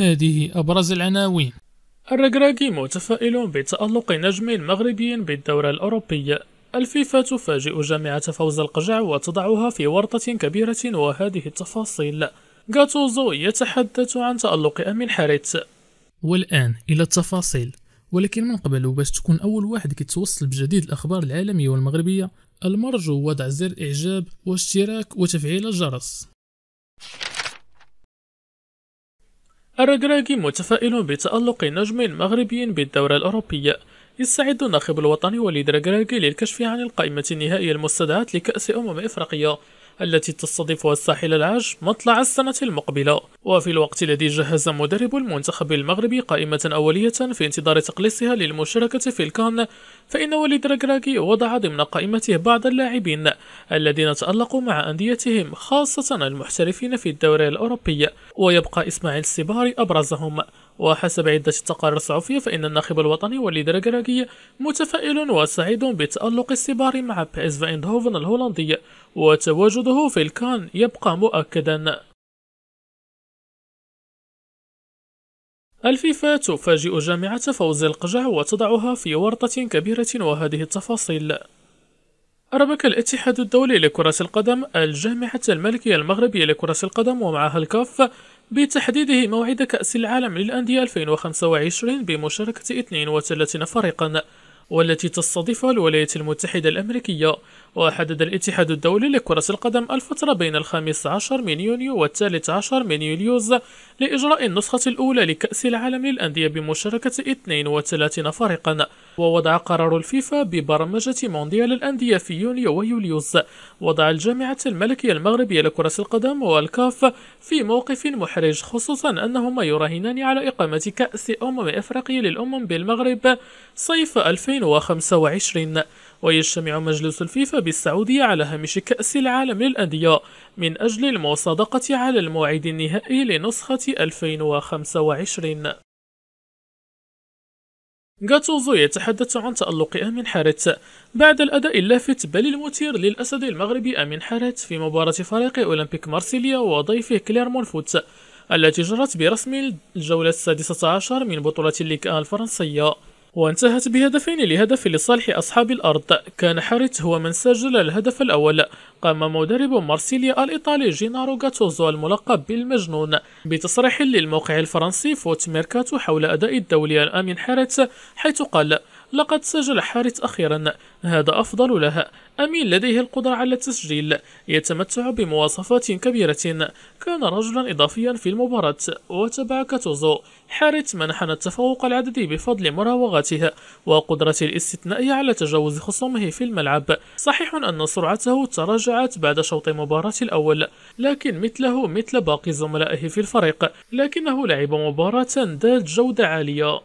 هذه أبرز العناوين الرقراقي متفائل بتألق نجم مغربي بالدورة الأوروبية الفيفا تفاجئ جامعة فوز القجع وتضعها في ورطة كبيرة وهذه التفاصيل غاتوزو يتحدث عن تألق أمين حارث والآن إلى التفاصيل ولكن من قبل باش تكون أول واحد كيتوصل بجديد الأخبار العالمية والمغربية المرجو وضع زر إعجاب واشتراك وتفعيل الجرس الركراكي متفائل بتألق نجم مغربي بالدورة الأوروبية يستعد الناخب الوطني وليد ركراكي للكشف عن القائمة النهائية المستدعاة لكأس أمم إفريقيا التي تستضيفها الساحل العاج مطلع السنة المقبلة وفي الوقت الذي جهز مدرب المنتخب المغربي قائمة أولية في انتظار تقليصها للمشاركة في الكان فإن وليد راكراكي وضع ضمن قائمته بعض اللاعبين الذين تألقوا مع أنديتهم خاصة المحترفين في الدوري الأوروبي ويبقى إسماعيل سيباري أبرزهم وحسب عدة تقارير صحفية فإن الناخب الوطني وليد ركراكي متفائل وسعيد بتألق السبار مع بيس فايندهوفن الهولندي وتواجده في الكان يبقى مؤكدا الفيفا تفاجئ جامعة فوز القجع وتضعها في ورطة كبيرة وهذه التفاصيل ربك الاتحاد الدولي لكرة القدم الجامعة الملكية المغربية لكرة القدم ومعها الكاف بتحديده موعد كأس العالم للأندية 2025 بمشاركة 32 فريقا والتي تستضيف الولايات المتحدة الأمريكية وحدد الاتحاد الدولي لكرة القدم الفترة بين الخامس عشر من يونيو والثالث عشر من يوليوز لإجراء النسخة الأولى لكأس العالم للأندية بمشاركة 32 فريقا ووضع قرار الفيفا ببرمجة مونديال الأندية في يونيو ويوليوز وضع الجامعة الملكية المغربية لكرة القدم والكاف في موقف محرج خصوصا أنهما يراهنان على إقامة كأس أمم إفريقيا للأمم بالمغرب صيف 2025 ويجتمع مجلس الفيفا بالسعودية على هامش كأس العالم للأندية من أجل المصادقة على الموعد النهائي لنسخة 2025 غاتوزو يتحدث عن تألق أمين حارت بعد الأداء اللافت بل المثير للأسد المغربي أمين حارت في مباراة فريق أولمبيك مارسيليا وضيفه كليرمون فوت التي جرت برسم الجولة السادسة عشر من بطولة الليغ الفرنسية وانتهت بهدفين لهدف لصالح أصحاب الأرض كان حارت هو من سجل الهدف الأول قام مدرب مارسيليا الإيطالي جينارو غاتوزو الملقب بالمجنون بتصريح للموقع الفرنسي فوت ميركاتو حول أداء الدولي الآمن حارت حيث قال لقد سجل حارت أخيرا هذا أفضل له أمين لديه القدرة على التسجيل يتمتع بمواصفات كبيرة كان رجلا إضافيا في المباراة وتبع كاتوزو حارث منحنى التفوق العددي بفضل مراوغاته وقدرته الاستثنائية على تجاوز خصومه في الملعب صحيح أن سرعته تراجعت بعد شوط مباراة الأول لكن مثله مثل باقي زملائه في الفريق لكنه لعب مباراة ذات جودة عالية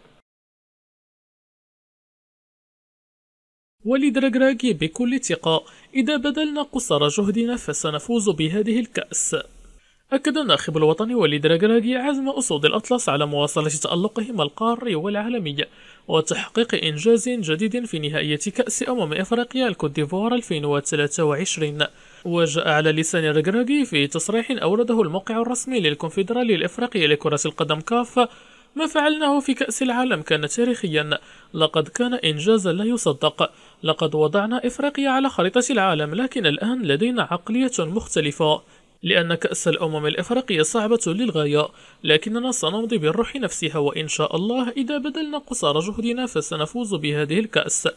ولدرجة بكل ثقة إذا بذلنا قصر جهدنا فسنفوز بهذه الكأس أكد الناخب الوطني وليد راكراكي عزم أسود الأطلس على مواصلة تألقهم القاري والعالمي وتحقيق إنجاز جديد في نهائية كأس أمم إفريقيا الكوت ديفوار 2023 وجاء على لسان راكراكي في تصريح أورده الموقع الرسمي للكونفدرالي الإفريقي لكرة القدم كاف ما فعلناه في كأس العالم كان تاريخيا لقد كان إنجازا لا يصدق لقد وضعنا إفريقيا على خريطة العالم لكن الآن لدينا عقلية مختلفة لأن كأس الأمم الإفريقية صعبة للغاية لكننا سنمضي بالروح نفسها وإن شاء الله إذا بذلنا قصارى جهدنا فسنفوز بهذه الكأس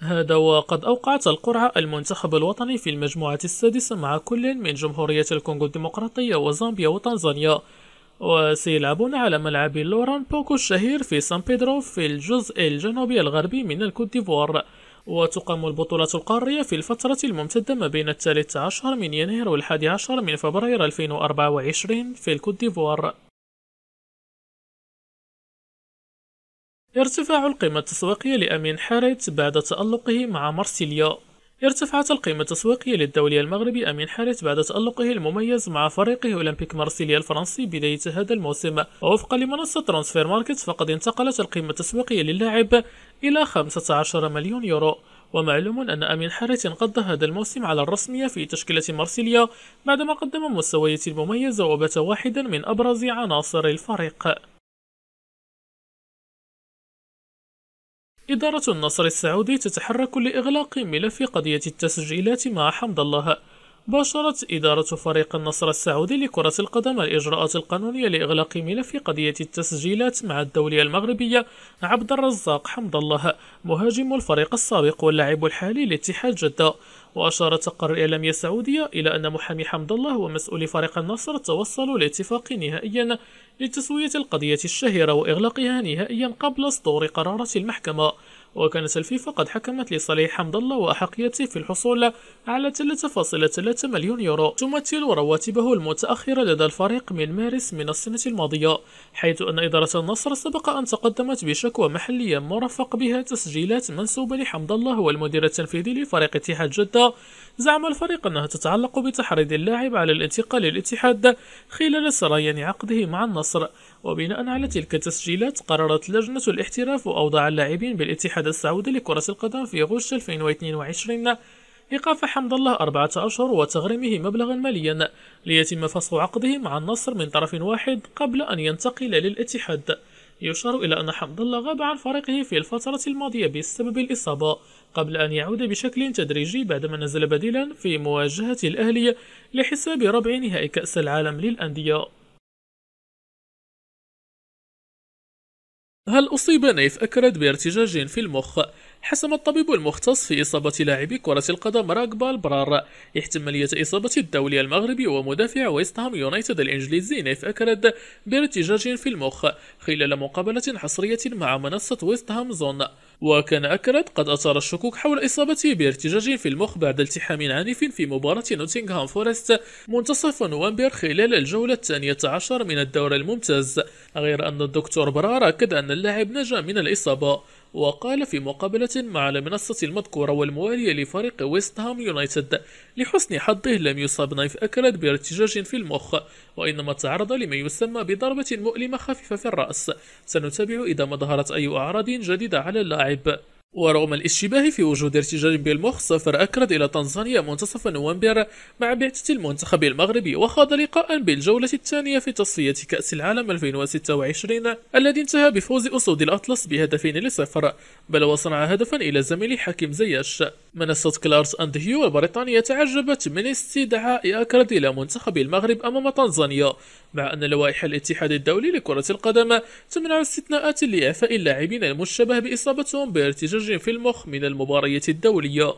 هذا وقد أوقعت القرعة المنتخب الوطني في المجموعة السادسة مع كل من جمهورية الكونغو الديمقراطية وزامبيا وتنزانيا وسيلعبون على ملعب لوران بوكو الشهير في سان بيدرو في الجزء الجنوبي الغربي من الكوت ديفوار وتقام البطولة القارية في الفترة الممتدة ما بين الثالث عشر من يناير والحادي عشر من فبراير 2024 في الكوت ديفوار ارتفاع القيمة التسويقية لأمين حارت بعد تألقه مع مارسيليا ارتفعت القيمة التسويقية للدولي المغربي أمين حارث بعد تألقه المميز مع فريقه أولمبيك مارسيليا الفرنسي بداية هذا الموسم ووفقا لمنصة ترانسفير ماركت فقد انتقلت القيمة التسويقية للاعب إلى 15 مليون يورو ومعلوم أن أمين حارث انقض هذا الموسم على الرسمية في تشكيلة مارسيليا بعدما قدم مستويات مميزة وبات واحدا من أبرز عناصر الفريق إدارة النصر السعودي تتحرك لإغلاق ملف قضية التسجيلات مع حمد الله باشرت إدارة فريق النصر السعودي لكرة القدم الإجراءات القانونية لإغلاق ملف قضية التسجيلات مع الدولية المغربية عبد الرزاق حمد الله مهاجم الفريق السابق واللاعب الحالي لاتحاد جدة وأشار تقرير الإعلامية السعودية إلى أن محامي حمد الله ومسؤولي فريق النصر توصلوا لاتفاق نهائيا لتسوية القضية الشهيرة وإغلاقها نهائيا قبل صدور قرارة المحكمة وكان سلفي فقد حكمت لصالح حمد الله وأحقيته في الحصول على 3.3 مليون يورو تمثل رواتبه المتأخرة لدى الفريق من مارس من السنة الماضية حيث أن إدارة النصر سبق أن تقدمت بشكوى محلية مرفق بها تسجيلات منسوبة لحمد الله والمدير التنفيذي لفريق اتحاد جدة زعم الفريق أنها تتعلق بتحريض اللاعب على الانتقال للاتحاد خلال سريان عقده مع النصر وبناء على تلك التسجيلات قررت لجنة الاحتراف وأوضاع اللاعبين بالاتحاد الاتحاد السعودي لكرة القدم في غش 2022 إيقاف حمد الله أربعة أشهر وتغريمه مبلغا ماليا ليتم فصل عقده مع النصر من طرف واحد قبل أن ينتقل للاتحاد يشار إلى أن حمد الله غاب عن فريقه في الفترة الماضية بسبب الإصابة قبل أن يعود بشكل تدريجي بعدما نزل بديلا في مواجهة الأهلي لحساب ربع نهائي كأس العالم للأندية هل أصيب نيف أكرد بارتجاج في المخ؟ حسم الطبيب المختص في إصابة لاعب كرة القدم راغبال برار احتمالية إصابة الدولي المغربي ومدافع ويستهام يونايتد الإنجليزي نيف أكرد بارتجاج في المخ خلال مقابلة حصرية مع منصة ويستهام زون وكان أكرد قد أثار الشكوك حول إصابته بارتجاج في المخ بعد التحام عنيف في مباراة نوتنغهام فورست منتصف نوفمبر خلال الجولة الثانية عشر من الدور الممتاز غير أن الدكتور برار أكد أن اللاعب نجا من الإصابة وقال في مقابلة مع المنصة المذكورة والموالية لفريق ويست هام يونايتد لحسن حظه لم يصاب نايف أكلد بارتجاج في المخ وإنما تعرض لما يسمى بضربة مؤلمة خفيفة في الرأس سنتابع إذا ما ظهرت أي أعراض جديدة على اللاعب ورغم الاشتباه في وجود ارتجال بالمخ سافر أكرد إلى تنزانيا منتصف نوفمبر مع بعثة المنتخب المغربي وخاض لقاء بالجولة الثانية في تصفية كأس العالم 2026 الذي انتهى بفوز أسود الأطلس بهدفين لصفر بل وصنع هدفا إلى زميل حكيم زياش منصة كلارس أند هيو البريطانية تعجبت من استدعاء أكرد إلى منتخب المغرب أمام تنزانيا مع أن لوائح الاتحاد الدولي لكرة القدم تمنع استثناءات لإعفاء اللاعبين المشبه بإصابتهم بارتجاج في المخ من المباريات الدولية